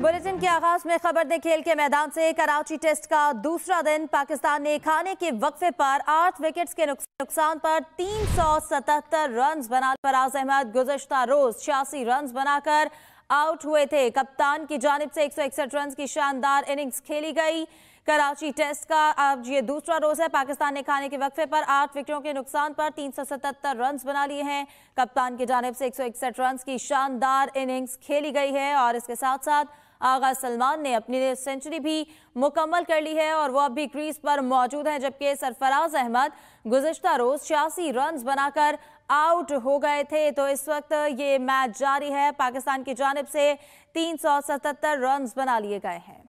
bulletin के आगाज में खबर दें खेल के मैदान से कराची टेस्ट का दूसरा दिन पाकिस्तान ने खाने के वक्फे पर आठ विकेट्स के नुकसान पर 377 सौ सतहत्तर रन बना फराज अहमद गुजशत रोज छियासी रन बनाकर आउट हुए थे कप्तान की जानब से एक सौ इकसठ रन की शानदार इनिंग्स खेली गई कराची टेस्ट का अब ये दूसरा रोज है पाकिस्तान ने खाने के वक्फे पर आठ विकेटों के नुकसान पर 377 रन बना लिए हैं कप्तान की जानब से एक सौ इकसठ रन की शानदार इनिंग्स खेली गई है और इसके साथ साथ आगा सलमान ने अपनी सेंचुरी भी मुकम्मल कर ली है और वो अब भी क्रीज पर मौजूद हैं जबकि सरफराज अहमद गुजशत रोज छियासी रन बनाकर आउट हो गए थे तो इस वक्त ये मैच जारी है पाकिस्तान की जानब से तीन रन बना लिए गए हैं